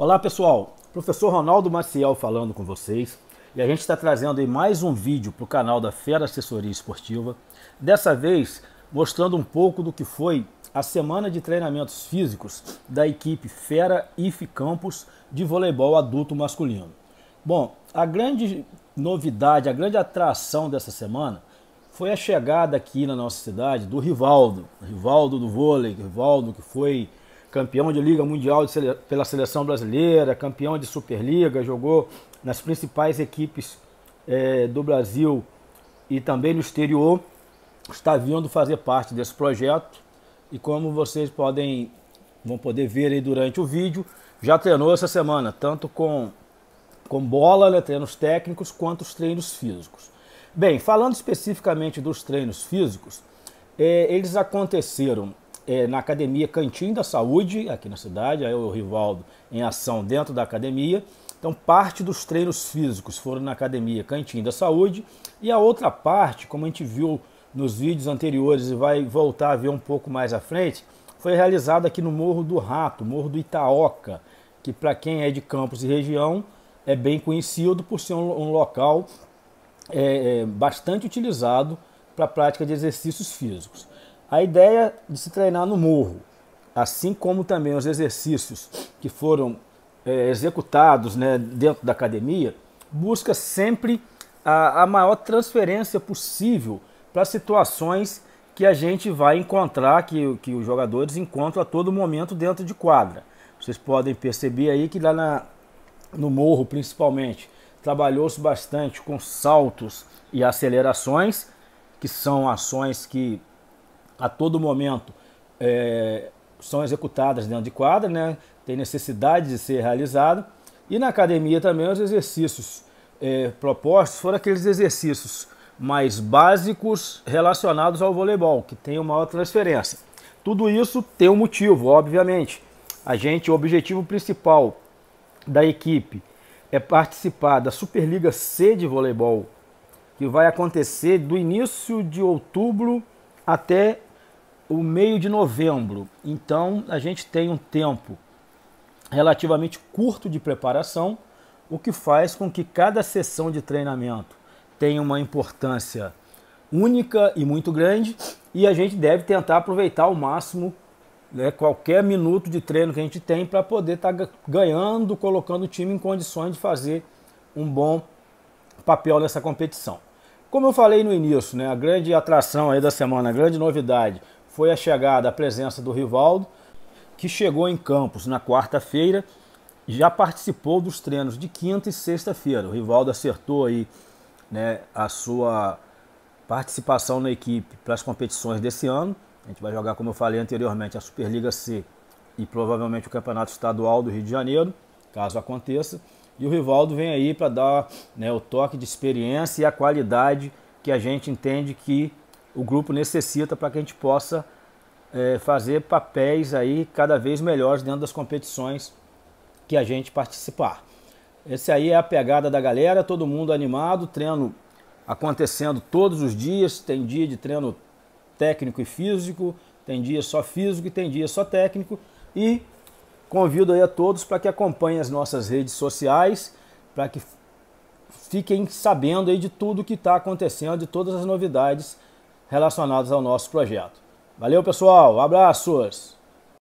Olá pessoal, professor Ronaldo Maciel falando com vocês e a gente está trazendo aí mais um vídeo para o canal da Fera Assessoria Esportiva. Dessa vez mostrando um pouco do que foi a semana de treinamentos físicos da equipe Fera IF de voleibol adulto masculino. Bom, a grande novidade, a grande atração dessa semana foi a chegada aqui na nossa cidade do Rivaldo, Rivaldo do vôlei, Rivaldo que foi campeão de Liga Mundial de, pela seleção brasileira, campeão de Superliga, jogou nas principais equipes é, do Brasil e também no exterior, está vindo fazer parte desse projeto. E como vocês podem vão poder ver aí durante o vídeo, já treinou essa semana, tanto com, com bola, né, treinos técnicos, quanto os treinos físicos. Bem, falando especificamente dos treinos físicos, é, eles aconteceram é, na academia Cantinho da Saúde, aqui na cidade, aí o Rivaldo em ação dentro da academia. Então, parte dos treinos físicos foram na academia Cantinho da Saúde e a outra parte, como a gente viu nos vídeos anteriores e vai voltar a ver um pouco mais à frente, foi realizada aqui no Morro do Rato, Morro do Itaoca, que para quem é de Campos e região é bem conhecido por ser um, um local é, é, bastante utilizado para a prática de exercícios físicos. A ideia de se treinar no morro, assim como também os exercícios que foram é, executados né, dentro da academia, busca sempre a, a maior transferência possível para situações que a gente vai encontrar, que, que os jogadores encontram a todo momento dentro de quadra. Vocês podem perceber aí que lá na, no morro, principalmente, trabalhou-se bastante com saltos e acelerações, que são ações que a todo momento é, são executadas dentro de quadra, né? tem necessidade de ser realizada. E na academia também os exercícios é, propostos foram aqueles exercícios mais básicos relacionados ao voleibol, que tem uma maior transferência. Tudo isso tem um motivo, obviamente. A gente, o objetivo principal da equipe é participar da Superliga C de voleibol, que vai acontecer do início de outubro até o meio de novembro. Então a gente tem um tempo relativamente curto de preparação, o que faz com que cada sessão de treinamento tenha uma importância única e muito grande e a gente deve tentar aproveitar ao máximo né, qualquer minuto de treino que a gente tem para poder estar tá ganhando, colocando o time em condições de fazer um bom papel nessa competição. Como eu falei no início, né, a grande atração aí da semana, a grande novidade foi a chegada, a presença do Rivaldo, que chegou em Campos na quarta-feira, já participou dos treinos de quinta e sexta-feira. O Rivaldo acertou aí né, a sua participação na equipe para as competições desse ano. A gente vai jogar, como eu falei anteriormente, a Superliga C e provavelmente o Campeonato Estadual do Rio de Janeiro, caso aconteça. E o Rivaldo vem aí para dar né, o toque de experiência e a qualidade que a gente entende que o grupo necessita para que a gente possa é, fazer papéis aí cada vez melhores dentro das competições que a gente participar. Esse aí é a pegada da galera, todo mundo animado, treino acontecendo todos os dias, tem dia de treino técnico e físico, tem dia só físico e tem dia só técnico e convido aí a todos para que acompanhem as nossas redes sociais, para que fiquem sabendo aí de tudo que está acontecendo, de todas as novidades relacionadas ao nosso projeto. Valeu, pessoal. Abraços.